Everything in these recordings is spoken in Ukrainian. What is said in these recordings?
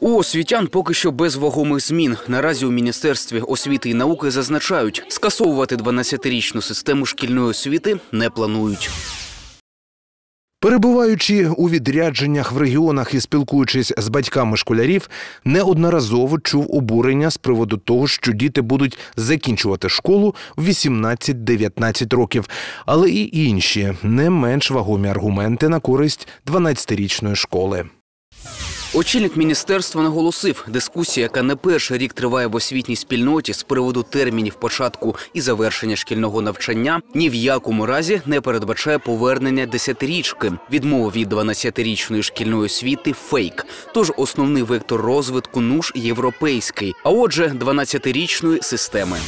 У освітян поки що без вагомих змін. Наразі у міністерстві освіти і науки зазначають, скасовувати 12-річну систему шкільної освіти не планують. Перебуваючи у відрядженнях в регіонах і спілкуючись з батьками школярів, неодноразово чув обурення з приводу того, що діти будуть закінчувати школу в 18-19 років, але і інші не менш вагомі аргументи на користь 12-річної школи. Очільник міністерства наголосив, дискусія, яка не перший рік триває в освітній спільноті з приводу термінів початку і завершення шкільного навчання, ні в якому разі не передбачає повернення десятирічки. Відмова від 12-річної шкільної освіти фейк. Тож основний вектор розвитку нуж європейський, а отже, 12-річної системи.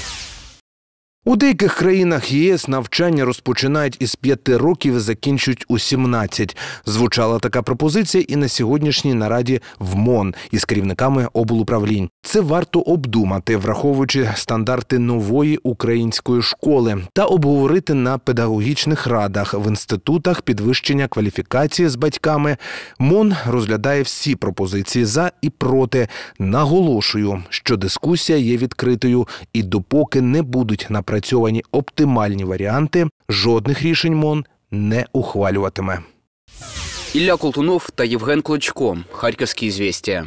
У деяких країнах ЄС навчання розпочинають із п'яти років і закінчують у 17. Звучала така пропозиція і на сьогоднішній нараді в МОН із керівниками облуправлінь. Це варто обдумати, враховуючи стандарти нової української школи, та обговорити на педагогічних радах в інститутах підвищення кваліфікації з батьками. МОН розглядає всі пропозиції за і проти. Наголошую, що дискусія є відкритою, і допоки не будуть напрацювати напрацьовані оптимальні варіанти, жодних рішень МОН не ухвалюватиме. Ілля Колтунов та Євген Клочко. Харківські звістя.